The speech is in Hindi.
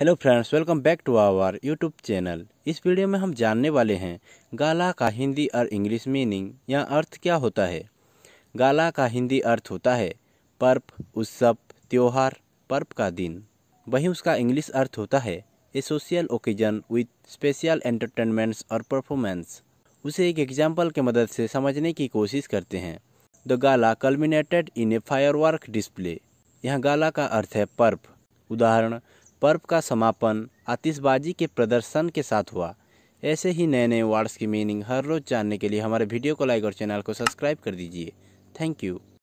hello friends welcome back to our YouTube channel इस वीडियो में हम जानने वाले हैं गाला का हिंदी और इंग्लिश मीनिंग या अर्थ क्या होता है गाला का हिंदी अर्थ होता है पर्प उत्सव त्यौहार पर्प का दिन वहीं उसका इंग्लिश अर्थ होता है a social occasion with special entertainments और परफॉर्मेंस उसे एक एग्जाम्पल के मदद से समझने की कोशिश करते हैं the gala culminated in a fire display यहाँ गाला का अर्थ है पर्प उदाहरण पर्व का समापन आतिशबाजी के प्रदर्शन के साथ हुआ ऐसे ही नए नए वर्ड्स की मीनिंग हर रोज़ जानने के लिए हमारे वीडियो को लाइक और चैनल को सब्सक्राइब कर दीजिए थैंक यू